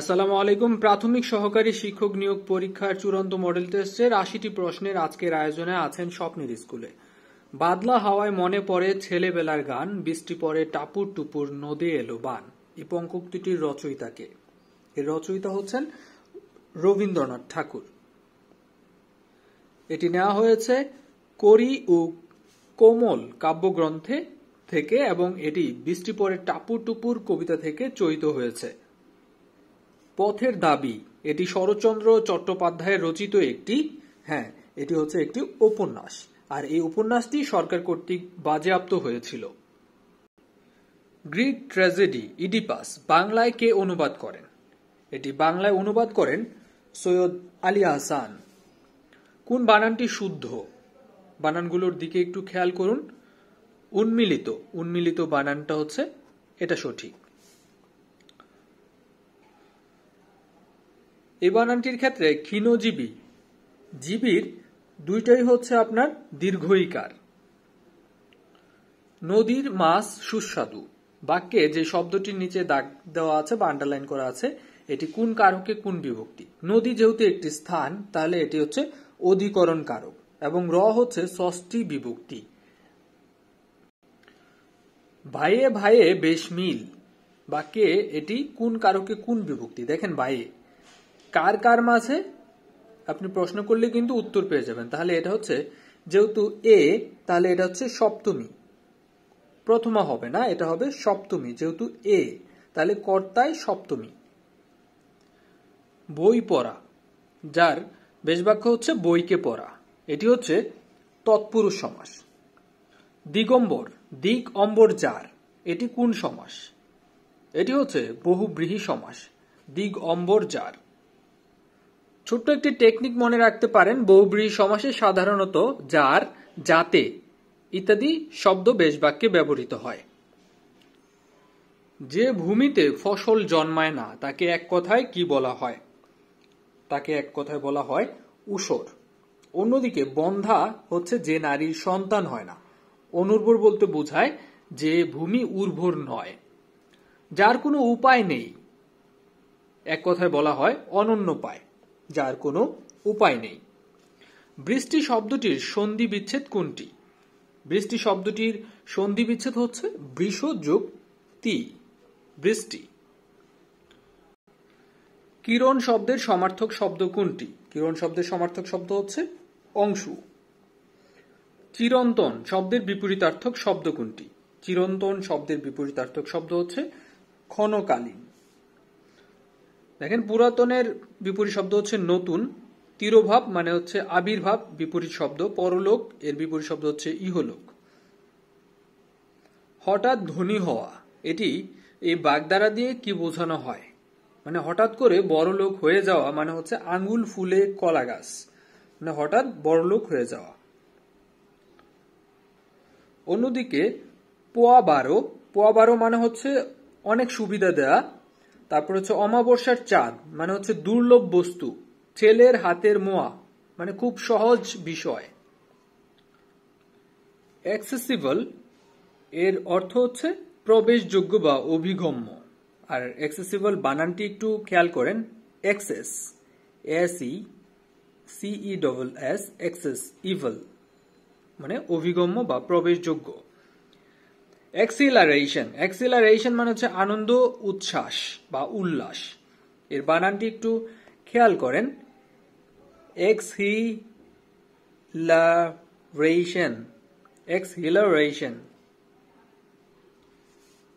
আসসালামু আলাইকুম প্রাথমিক সহকারী শিক্ষক নিয়োগ পরীক্ষার চূড়ান্ত মডেল টেস্টের আশিটি প্রশ্নের আজকের আয়োজনে আছেন স্বপ্নের স্কুলে বাদলা হাওয়ায় মনে পড়ে ছেলেবেলার গান বৃষ্টি পরে টাপুর টুপুর নদে এলো বান এই পঙ্কক্তিটির রচয়িতাকে এর রচয়িতা হচ্ছেন রবীন্দ্রনাথ ঠাকুর এটি নেওয়া হয়েছে করি ও কোমল কাব্যগ্রন্থে থেকে এবং এটি বৃষ্টি পরে টাপুর টুপুর কবিতা থেকে চয়িত হয়েছে পথের দাবি এটি শরৎচন্দ্র চট্টোপাধ্যায়ের রচিত একটি হ্যাঁ এটি হচ্ছে একটি উপন্যাস আর এই উপন্যাসটি সরকার কর্তৃক বাজেয়াপ্ত হয়েছিল গ্রিক ট্র্যাজেডি ইডিপাস বাংলায় কে অনুবাদ করেন এটি বাংলায় অনুবাদ করেন সৈয়দ আলী আহসান কোন বানানটি শুদ্ধ বানানগুলোর দিকে একটু খেয়াল করুন উন্মিলিত উন্মিলিত বানানটা হচ্ছে এটা সঠিক এই বানানটির ক্ষেত্রে ক্ষীণজীবী জীবীর দুইটাই হচ্ছে আপনার দীর্ঘইকার নদীর মাছ সুস্বাদু বাক্যে যে শব্দটির নিচে দাগ দেওয়া আছে বা আন্ডারলাইন করা আছে এটি কোন কারকে কোন বিভক্তি নদী যেহেতু একটি স্থান তাহলে এটি হচ্ছে অধিকরণ কারক এবং র হচ্ছে ষষ্ঠী বিভক্তি ভাইয়ে ভাইয়ে বেশ মিল বাক্যে এটি কোন কারকে কোন বিভক্তি দেখেন ভাইয়ে কার কার মাঝে আপনি প্রশ্ন করলে কিন্তু উত্তর পেয়ে যাবেন তাহলে এটা হচ্ছে যেহেতু এ তাহলে এটা হচ্ছে সপ্তমী প্রথমা হবে না এটা হবে সপ্তমী যেহেতু এ তাহলে কর্তায় সপ্তমী বই পড়া যার বাক্য হচ্ছে বইকে পড়া এটি হচ্ছে তৎপুরুষ সমাস দিগম্বর দিক অম্বর যার এটি কোন সমাস এটি হচ্ছে বহুব্রীহী সমাস দিগ অম্বর যার ছোট্ট একটি টেকনিক মনে রাখতে পারেন বহুব্রীহি সমাসে সাধারণত যার যাতে ইত্যাদি শব্দ বেশ বাক্যে ব্যবহৃত হয় যে ভূমিতে ফসল জন্মায় না তাকে এক কথায় কি বলা হয় তাকে এক কথায় বলা হয় উসর অন্যদিকে বন্ধা হচ্ছে যে নারীর সন্তান হয় না অনুর্বর বলতে বোঝায় যে ভূমি উর্বর নয় যার কোনো উপায় নেই এক কথায় বলা হয় অনন্য পায় যার কোনো উপায় নেই বৃষ্টি শব্দটির সন্ধি বিচ্ছেদ কোনটি বৃষ্টি শব্দটির সন্ধি বিচ্ছেদ হচ্ছে বৃষ যোগ তি বৃষ্টি কিরণ শব্দের সমার্থক শব্দ কোনটি কিরণ শব্দের সমার্থক শব্দ হচ্ছে অংশু চিরন্তন শব্দের বিপরীতার্থক শব্দ কোনটি চিরন্তন শব্দের বিপরীতার্থক শব্দ হচ্ছে ক্ষণকালীন দেখেন পুরাতনের বিপরীত শব্দ হচ্ছে নতুন তিরোভাব মানে হচ্ছে আবির্ভাব বিপরীত শব্দ পরলোক এর বিপরীত শব্দ হচ্ছে ইহলোক হঠাৎ ধনী হওয়া এটি এই বাগদারা দিয়ে কি বোঝানো হয় মানে হঠাৎ করে বড় লোক হয়ে যাওয়া মানে হচ্ছে আঙ্গুল ফুলে কলা গাছ মানে হঠাৎ বড় লোক হয়ে যাওয়া অন্যদিকে পোয়া বারো পোয়া বারো মানে হচ্ছে অনেক সুবিধা দেয়া তারপর হচ্ছে অমাবস্যার চাঁদ মানে হচ্ছে দুর্লভ বস্তু ছেলের হাতের মোয়া মানে খুব সহজ বিষয় অ্যাক্সেসিবল এর অর্থ হচ্ছে প্রবেশযোগ্য বা অভিগম্য আর অ্যাক্সেসিবল বানানটি একটু খেয়াল করেন access A C C E double S access ইভল মানে অভিগম্য বা প্রবেশযোগ্য এক্সিলারেশন এক্সিলারেশন মানে হচ্ছে আনন্দ উচ্ছ্বাস বা উল্লাস এর বানানটি একটু খেয়াল করেন acceleration acceleration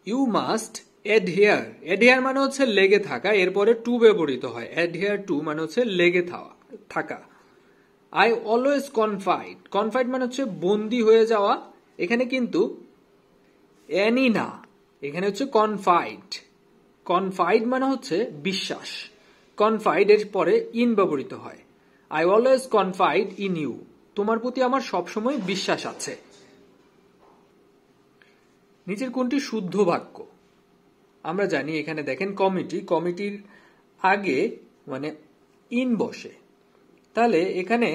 you must adhere adhere মানে হচ্ছে লেগে থাকা এরপরে টু ব্যবহৃত হয় এডহেয়ার টু মানে হচ্ছে লেগে থাকা আই অলওয়েজ কনফাইড কনফাইড মানে হচ্ছে বন্দি হয়ে যাওয়া এখানে কিন্তু অ্যানিনা এখানে হচ্ছে কনফাইড কনফাইড মানে হচ্ছে বিশ্বাস কনফাইড এর পরে ইন ব্যবহৃত হয় I always confide in you তোমার প্রতি আমার সবসময় বিশ্বাস আছে নিচের কোনটি শুদ্ধ বাক্য আমরা জানি এখানে দেখেন কমিটি কমিটির আগে মানে ইন বসে তাহলে এখানে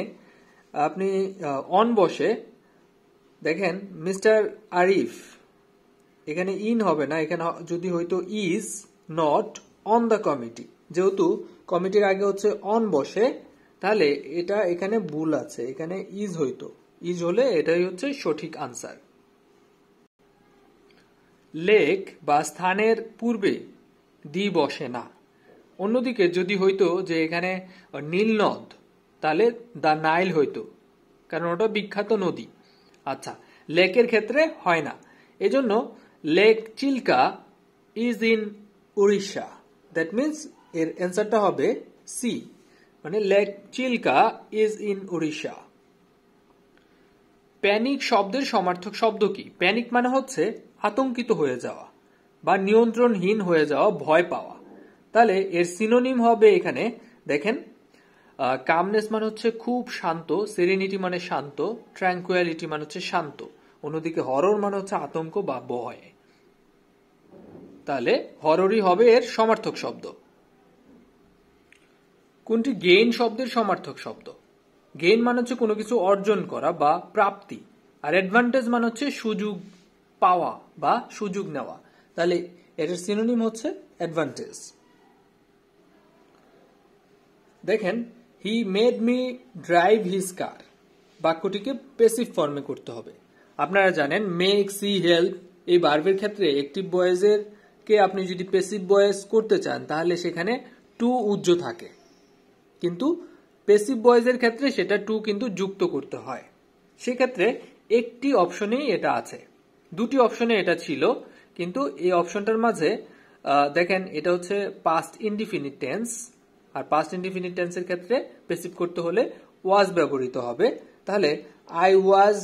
আপনি অন বসে দেখেন মিস্টার আরিফ এখানে ইন হবে না এখানে যদি হয়তো is not on the committee যেহেতু কমিটির আগে হচ্ছে অন বসে তাহলে এটা এখানে ভুল আছে এখানে ইজ হইতো ইজ হলে এটাই হচ্ছে সঠিক আনসার লেক বা স্থানের পূর্বে দি বসে না অন্যদিকে যদি হইতো যে এখানে নীলনদ তাহলে দ্য নাইল হইতো কারণ ওটা বিখ্যাত নদী আচ্ছা লেকের ক্ষেত্রে হয় না এজন্য lake Chilka is in Orissa that means এর অ্যান্সারটা হবে সি মানে lake Chilka is in Orissa panic শব্দের সমার্থক শব্দ কি প্যানিক মানে হচ্ছে আতঙ্কিত হয়ে যাওয়া বা নিয়ন্ত্রণহীন হয়ে যাওয়া ভয় পাওয়া তাহলে এর সিনোনিম হবে এখানে দেখেন কামনেস মানে হচ্ছে খুব শান্ত সেরিনিটি মানে শান্ত ট্র্যাঙ্কুয়ালিটি মানে হচ্ছে শান্ত অন্যদিকে হরর মানে হচ্ছে আতঙ্ক বা ভয় তাহলে হররি হবে এর সমার্থক শব্দ কোনটি গেইন শব্দের সমার্থক শব্দ গেইন মানে হচ্ছে কোনো কিছু অর্জন করা বা প্রাপ্তি আর অ্যাডভান্টেজ মানে হচ্ছে সুযোগ পাওয়া বা সুযোগ নেওয়া তাহলে এটার সিনোনিম হচ্ছে অ্যাডভান্টেজ দেখেন he made me drive his car বাক্যটিকে পেসিভ ফর্মে করতে হবে আপনারা জানেন মেক সি হেল্প এই বার্বের ক্ষেত্রে একটি বয়েজের কে আপনি যদি পেসিভ বয়েস করতে চান তাহলে সেখানে টু উজ্জ থাকে কিন্তু পেসিভ বয়েজের ক্ষেত্রে সেটা টু কিন্তু যুক্ত করতে হয় সেক্ষেত্রে একটি অপশনেই এটা আছে দুটি অপশনে এটা ছিল কিন্তু এই অপশনটার মাঝে দেখেন এটা হচ্ছে পাস্ট ইনডিফিনিট টেন্স আর পাস্ট ইনডিফিনিট টেন্সের ক্ষেত্রে পেসিভ করতে হলে ওয়াজ ব্যবহৃত হবে তাহলে I was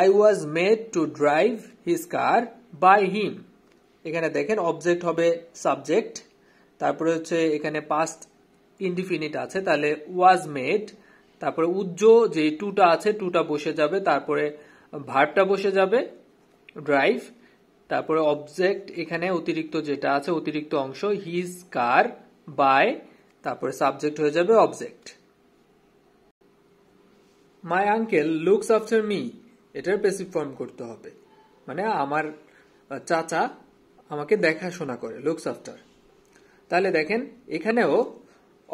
I was made to drive his car by him এখানে দেখেন অবজেক্ট হবে সাবজেক্ট তারপরে হচ্ছে এখানে পাস্ট ইনডিফিনিট আছে তাহলে ওয়াজ মেড তারপরে উজ্জ যে টুটা আছে টুটা বসে যাবে তারপরে ভার্বটা বসে যাবে ড্রাইভ তারপরে অবজেক্ট এখানে অতিরিক্ত যেটা আছে অতিরিক্ত অংশ হিজ কার বাই তারপরে সাবজেক্ট হয়ে যাবে object my uncle looks after me এটার পেসিভ ফর্ম করতে হবে মানে আমার চাচা আমাকে দেখাশোনা করে লুকস আফটার তাহলে দেখেন এখানেও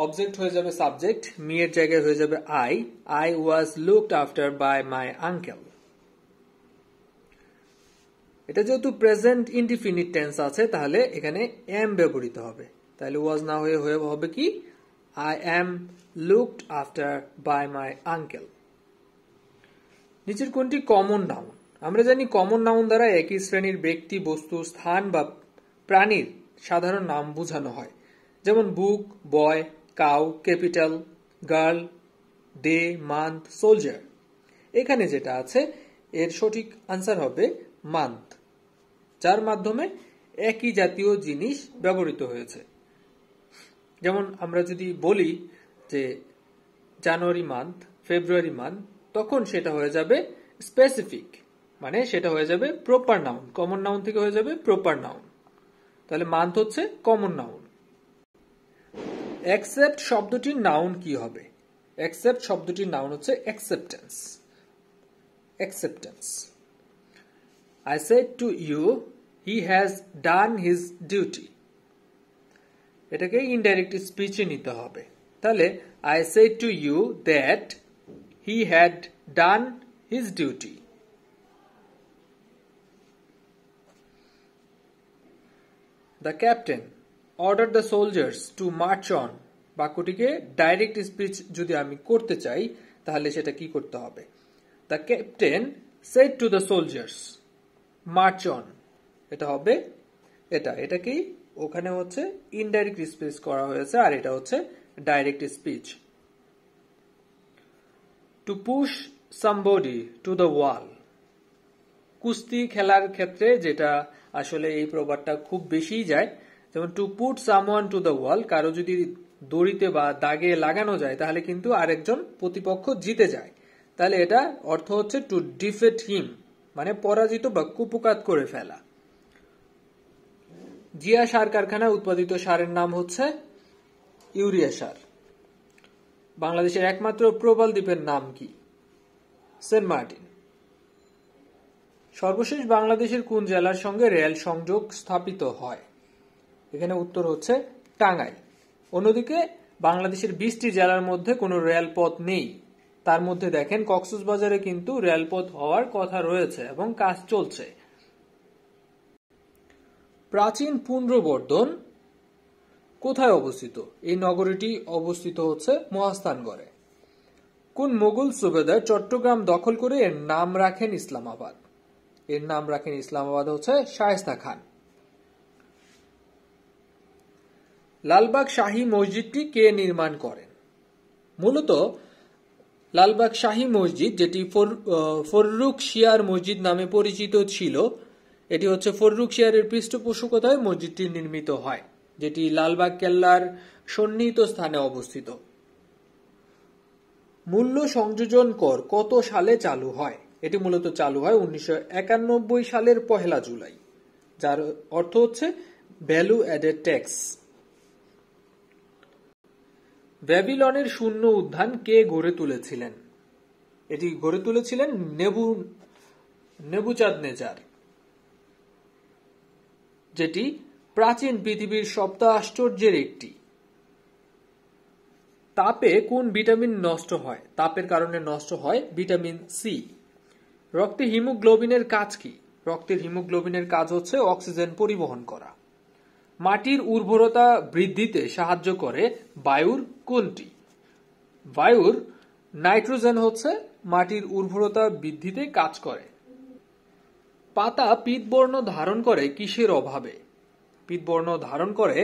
অবজেক্ট হয়ে যাবে সাবজেক্ট মিয়ের জায়গায় হয়ে যাবে I I was looked after by my uncle এটা যেহেতু প্রেজেন্ট ইনডিফিনিট টেন্স আছে তাহলে এখানে এম ব্যবহৃত হবে তাহলে ওয়াজ না হয়ে হয়ে হবে কি I am looked after by my uncle নিচের কোনটি কমন নাউন আমরা জানি কমন নাউন দ্বারা একই শ্রেণীর ব্যক্তি বস্তু স্থান বা প্রাণীর সাধারণ নাম বোঝানো হয় যেমন book boy cow capital girl day month soldier এখানে যেটা আছে এর সঠিক আনসার হবে মান্থ যার মাধ্যমে একই জাতীয় জিনিস ব্যবহৃত হয়েছে যেমন আমরা যদি বলি যে জানুয়ারি মান্থ ফেব্রুয়ারি মান্থ তখন সেটা হয়ে যাবে স্পেসিফিক মানে সেটা হয়ে যাবে প্রপার নাউন কমন নাউন থেকে হয়ে যাবে প্রপার নাউন তাহলে মান্থ হচ্ছে কমন নাউন অ্যাকসেপ্ট শব্দটির নাউন কি হবে অ্যাকসেপ্ট শব্দটির নাউন হচ্ছে acceptance acceptance I said to you he has done his duty এটাকে ইনডাইরেক্ট স্পিচে নিতে হবে তাহলে I said to you that he had done his duty the captain order the soldiers to march on বাক্যটিকে direct speech যদি আমি করতে চাই তাহলে সেটা কি করতে হবে the captain set two the soldiers march on এটা হবে এটা এটা কি ওখানে হচ্ছে ইনডাইরেক্ট স্পিচ করা হয়েছে আর এটা হচ্ছে direct speech to push somebody to the wall কুস্তি খেলার ক্ষেত্রে যেটা আসলে এই প্রবাদটা খুব বেশিই যায় যেমন to put someone to the wall কারো যদি দড়িতে বা দাগে লাগানো যায় তাহলে কিন্তু আরেকজন প্রতিপক্ষ জিতে যায় তাহলে এটা অর্থ হচ্ছে টু ডিফেট হিম মানে পরাজিত বা কুপকাত করে ফেলা জিয়া সার কারখানায় উৎপাদিত সারের নাম হচ্ছে ইউরিয়া সার বাংলাদেশের একমাত্র প্রবাল দ্বীপের নাম কি সেন্ট মার্টিন সর্বশেষ বাংলাদেশের কোন জেলার সঙ্গে রেল সংযোগ স্থাপিত হয় এখানে উত্তর হচ্ছে টাঙ্গাইল অন্যদিকে বাংলাদেশের বিশটি জেলার মধ্যে কোনো রেলপথ নেই তার মধ্যে দেখেন কক্সবাজারে কিন্তু রেলপথ হওয়ার কথা রয়েছে এবং কাজ চলছে প্রাচীন পুনরবর্ধন কোথায় অবস্থিত এই নগরীটি অবস্থিত হচ্ছে মহাস্থানগড়ে কোন মোগল সুবেদার চট্টগ্রাম দখল করে এর নাম রাখেন ইসলামাবাদ এর নাম রাখেন ইসলামাবাদ হচ্ছে শায়স্তা খান লালবাগ শাহী মসজিদটি কে নির্মাণ করেন মূলত লালবাগ শাহী মসজিদ যেটি ফররুখ শিয়ার মসজিদ নামে পরিচিত ছিল এটি হচ্ছে ফররুখ শিয়ারের পৃষ্ঠপোষকতায় মসজিদটি নির্মিত হয় যেটি লালবাগ কেল্লার সন্নিহিত স্থানে অবস্থিত মূল্য সংযোজন কর কত সালে চালু হয় এটি মূলত চালু হয় উনিশশো সালের পহেলা জুলাই যার অর্থ হচ্ছে ভ্যালু অ্যাডেড ট্যাক্স ব্যাবিলনের শূন্য উদ্যান কে গড়ে তুলেছিলেন এটি গড়ে তুলেছিলেন নেবু নেবুচাঁদ নেজার যেটি প্রাচীন পৃথিবীর সপ্ত আশ্চর্যের একটি তাপে কোন ভিটামিন নষ্ট হয় তাপের কারণে নষ্ট হয় ভিটামিন সি রক্তে হিমোগ্লোবিনের কাজ কি রক্তের হিমোগ্লোবিনের কাজ হচ্ছে অক্সিজেন পরিবহন করা মাটির উর্বরতা বৃদ্ধিতে সাহায্য করে বায়ুর কোনটি বায়ুর নাইট্রোজেন হচ্ছে মাটির উর্বরতা বৃদ্ধিতে কাজ করে পাতা পিতবর্ণ ধারণ করে কিসের অভাবে পিতবর্ণ ধারণ করে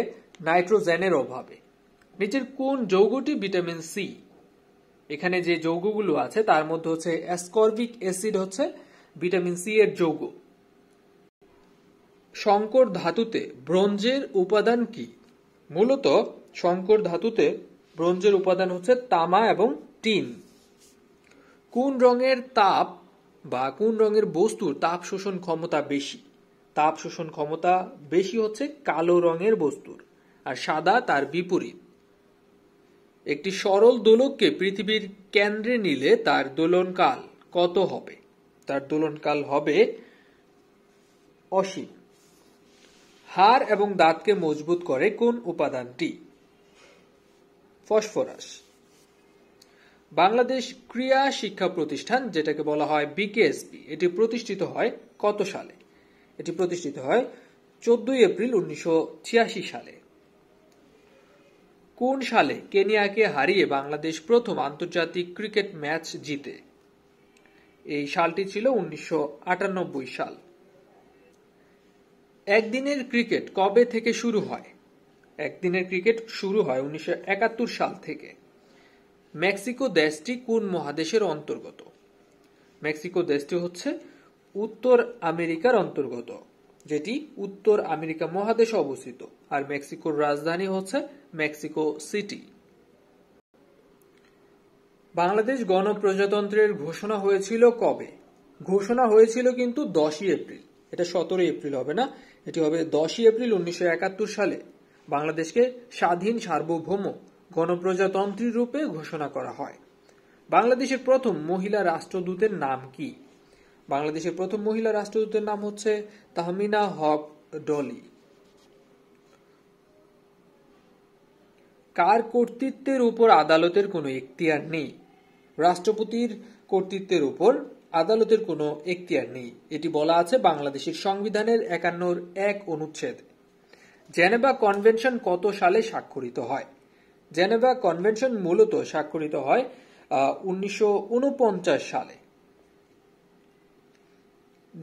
নাইট্রোজেনের অভাবে নিচের কোন যৌগটি ভিটামিন সি এখানে যে যৌগগুলো আছে তার মধ্যে হচ্ছে অ্যাসকর্বিক অ্যাসিড হচ্ছে ভিটামিন সি এর যৌগ শঙ্কর ধাতুতে ব্রোঞ্জের উপাদান কি মূলত শঙ্কর ধাতুতে ব্রোঞ্জের উপাদান হচ্ছে তামা এবং টিন কোন রঙের তাপ বা কোন রঙের বস্তুর তাপ শোষণ ক্ষমতা বেশি তাপ শোষণ ক্ষমতা বেশি হচ্ছে কালো রঙের বস্তুর আর সাদা তার বিপরীত একটি সরল দোলককে পৃথিবীর কেন্দ্রে নিলে তার দোলনকাল কত হবে তার দোলনকাল হবে অসীম হার এবং দাঁতকে মজবুত করে কোন উপাদানটি ফসফরাস বাংলাদেশ ক্রিয়া শিক্ষা প্রতিষ্ঠান যেটাকে বলা হয় বিকেএসপি এটি প্রতিষ্ঠিত হয় কত সালে এটি প্রতিষ্ঠিত হয় চোদ্দই এপ্রিল উনিশশো সালে কোন সালে কেনিয়াকে হারিয়ে বাংলাদেশ প্রথম আন্তর্জাতিক ক্রিকেট ম্যাচ জিতে এই সালটি ছিল উনিশশো সাল একদিনের ক্রিকেট কবে থেকে শুরু হয় একদিনের ক্রিকেট শুরু হয় উনিশশো সাল থেকে মেক্সিকো দেশটি কোন মহাদেশের অন্তর্গত মেক্সিকো দেশটি হচ্ছে উত্তর আমেরিকার অন্তর্গত যেটি উত্তর আমেরিকা মহাদেশে অবস্থিত আর মেক্সিকোর রাজধানী হচ্ছে মেক্সিকো সিটি বাংলাদেশ গণপ্রজাতন্ত্রের ঘোষণা হয়েছিল কবে ঘোষণা হয়েছিল কিন্তু দশই এপ্রিল এটা সতেরোই এপ্রিল হবে না এটি হবে দশই এপ্রিল উনিশশো সালে বাংলাদেশকে স্বাধীন সার্বভৌম গণপ্রজাতন্ত্রী রূপে ঘোষণা করা হয় বাংলাদেশের প্রথম মহিলা রাষ্ট্রদূতের নাম কি বাংলাদেশের প্রথম মহিলা রাষ্ট্রদূতের নাম হচ্ছে তাহমিনা হক ডলি কার কর্তৃত্বের উপর আদালতের কোনো এখতিয়ার নেই রাষ্ট্রপতির কর্তৃত্বের উপর আদালতের কোনো এখতিয়ার নেই এটি বলা আছে বাংলাদেশের সংবিধানের একান্নর এক অনুচ্ছেদ জেনেভা কনভেনশন কত সালে স্বাক্ষরিত হয় জেনেভা কনভেনশন মূলত স্বাক্ষরিত হয় উনিশশো সালে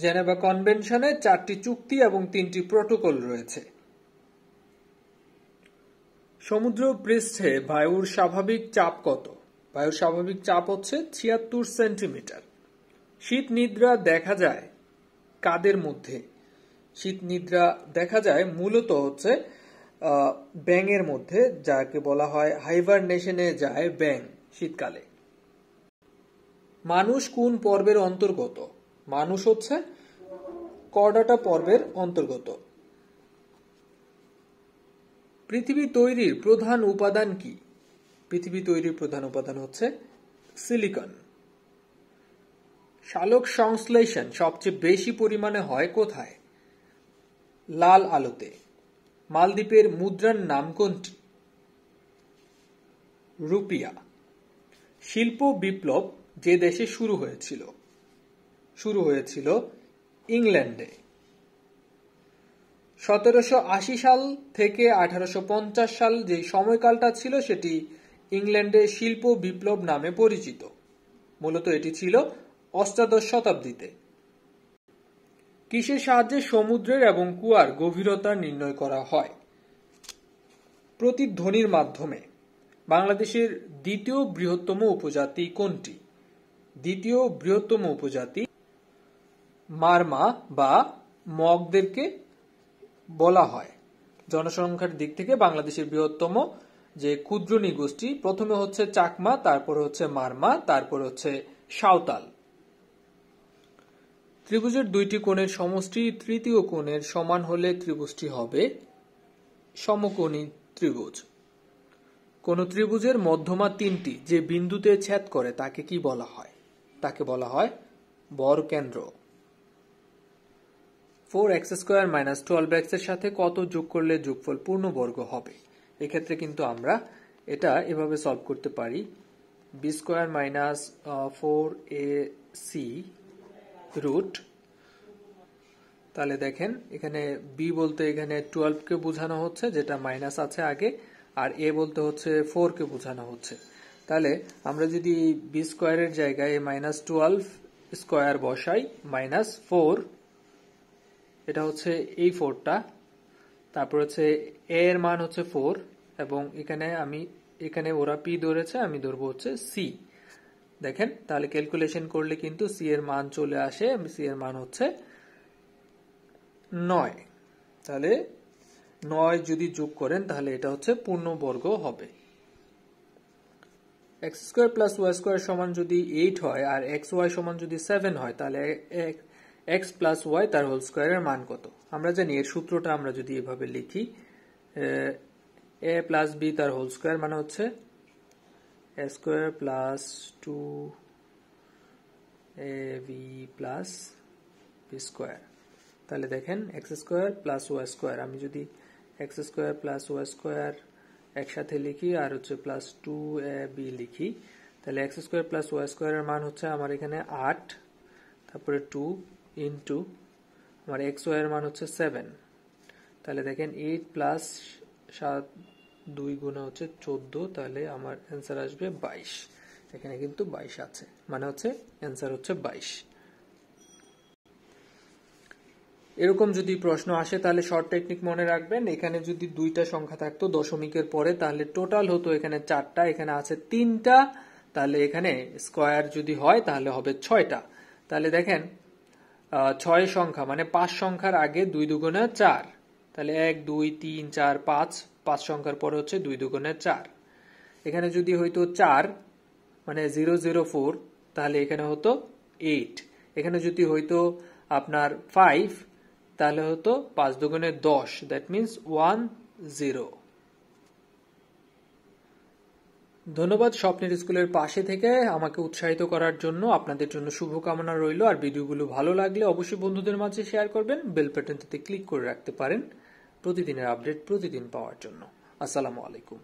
জেনেভা কনভেনশনে চারটি চুক্তি এবং তিনটি প্রোটোকল রয়েছে সমুদ্র পৃষ্ঠে বায়ুর স্বাভাবিক চাপ কত বায়ুর স্বাভাবিক চাপ হচ্ছে ছিয়াত্তর সেন্টিমিটার শীত নিদ্রা দেখা যায় কাদের মধ্যে শীত নিদ্রা দেখা যায় মূলত হচ্ছে ব্যাঙের মধ্যে যাকে বলা হয় হাইভার নেশনে যায় ব্যাং শীতকালে মানুষ কোন পর্বের অন্তর্গত মানুষ হচ্ছে করডাটা পর্বের অন্তর্গত পৃথিবী তৈরির প্রধান উপাদান কি পৃথিবী তৈরির প্রধান উপাদান হচ্ছে সিলিকন সালোক সংশ্লেষণ সবচেয়ে বেশি পরিমাণে হয় কোথায় লাল আলোতে মালদ্বীপের মুদ্রার নাম কোনটি রুপিয়া শিল্প বিপ্লব যে দেশে শুরু হয়েছিল শুরু হয়েছিল ইংল্যান্ডে সতেরোশো আশি সাল থেকে আঠারোশো সাল যে সময়কালটা ছিল সেটি ইংল্যান্ডে শিল্প বিপ্লব নামে পরিচিত মূলত এটি ছিল অষ্টাদশ শতাব্দীতে কিসের সাহায্যে সমুদ্রের এবং কুয়ার গভীরতা নির্ণয় করা হয় প্রতিধ্বনির মাধ্যমে বাংলাদেশের দ্বিতীয় বৃহত্তম উপজাতি কোনটি দ্বিতীয় বৃহত্তম উপজাতি মারমা বা মগদেরকে বলা হয় জনসংখ্যার দিক থেকে বাংলাদেশের বৃহত্তম যে ক্ষুদ্র গোষ্ঠী প্রথমে হচ্ছে চাকমা তারপর হচ্ছে মারমা তারপর হচ্ছে সাঁওতাল ত্রিভুজের দুইটি কোণের সমষ্টি তৃতীয় কোণের সমান হলে ত্রিভুজটি হবে সমকোণী ত্রিভুজ কোন ত্রিভুজের মধ্যমা তিনটি যে বিন্দুতে ছেদ করে তাকে কি বলা হয় তাকে বলা হয় বর কেন্দ্র four X square minus twelve এক্সের সাথে কত যোগ করলে যোগফল পূর্ণবর্গ হবে এক্ষেত্রে কিন্তু আমরা এটা এভাবে সলভ করতে পারি B square minus four A C root তাহলে দেখেন এখানে বি বলতে এখানে টুয়েলভকে বোঝানো হচ্ছে যেটা মাইনাস আছে আগে আর এ বলতে হচ্ছে ফোরকে বোঝানো হচ্ছে তাহলে আমরা যদি বি স্কোয়ারের জায়গায় মাইনাস টুয়েলভ স্কোয়ার বসাই মাইনাস ফোর এটা হচ্ছে এই ফোরটা তারপর হচ্ছে এ এর মান হচ্ছে ফোর এবং এখানে আমি এখানে ওরা পি ধরেছে আমি ধরবো হচ্ছে সি দেখেন তাহলে ক্যালকুলেশন করলে কিন্তু সি এর মান চলে আসে সি এর মান হচ্ছে নয় তাহলে নয় যদি যোগ করেন তাহলে এটা হচ্ছে পূর্ণ বর্গ হবে X square plus Y square সমান যদি এইট হয় আর এক্স ওয়াই সমান যদি সেভেন হয় তাহলে এক্স প্লাস ওয়াই তার হোল স্কোয়ারের মান কত আমরা জানি এর সূত্রটা আমরা যদি এভাবে লিখি এ প্লাস বি তার হোল স্কোয়ার মানে হচ্ছে A square plus two A B plus B square তাহলে দেখেন X square plus Y square আমি যদি X square plus Y square একসাথে লিখি আর হচ্ছে প্লাস টু এ বি লিখি তাহলে এক্স স্কোয়ার প্লাস ওয়াই স্কোয়ারের মান হচ্ছে আমার এখানে আট তারপরে টু ইন্টু আমার এক্স ওয়াইয়ের মান হচ্ছে সেভেন তাহলে দেখেন এইট প্লাস সাত দুই গুণা হচ্ছে চোদ্দো তাহলে আমার অ্যান্সার আসবে বাইশ এখানে কিন্তু বাইশ আছে মানে হচ্ছে অ্যান্সার হচ্ছে বাইশ এরকম যদি প্রশ্ন আসে তাহলে শর্ট টেকনিক মনে রাখবেন এখানে যদি দুইটা সংখ্যা থাকতো দশমিকের পরে তাহলে টোটাল হতো এখানে চারটা এখানে আছে তিনটা তাহলে এখানে স্কোয়ার যদি হয় তাহলে হবে ছয়টা তাহলে দেখেন ছয় সংখ্যা মানে পাঁচ সংখ্যার আগে দুই দুগুণে চার তাহলে এক দুই তিন চার পাঁচ পাঁচ সংখ্যার পরে হচ্ছে দুই দুগুণে চার এখানে যদি হইতো চার মানে জিরো জিরো ফোর তাহলে এখানে হতো এইট এখানে যদি হইতো আপনার ফাইভ তাহলে হতো পাঁচ দুগুণে দশ দ্যাট মিন্স ওয়ান জিরো ধন্যবাদ স্বপ্নের স্কুলের পাশে থেকে আমাকে উৎসাহিত করার জন্য আপনাদের জন্য শুভকামনা রইল আর ভিডিওগুলো ভালো লাগলে অবশ্যই বন্ধুদের মাঝে শেয়ার করবেন বেল প্যাটার্নটিতে ক্লিক করে রাখতে পারেন প্রতিদিনের আপডেট প্রতিদিন পাওয়ার জন্য আসসালামু আলাইকুম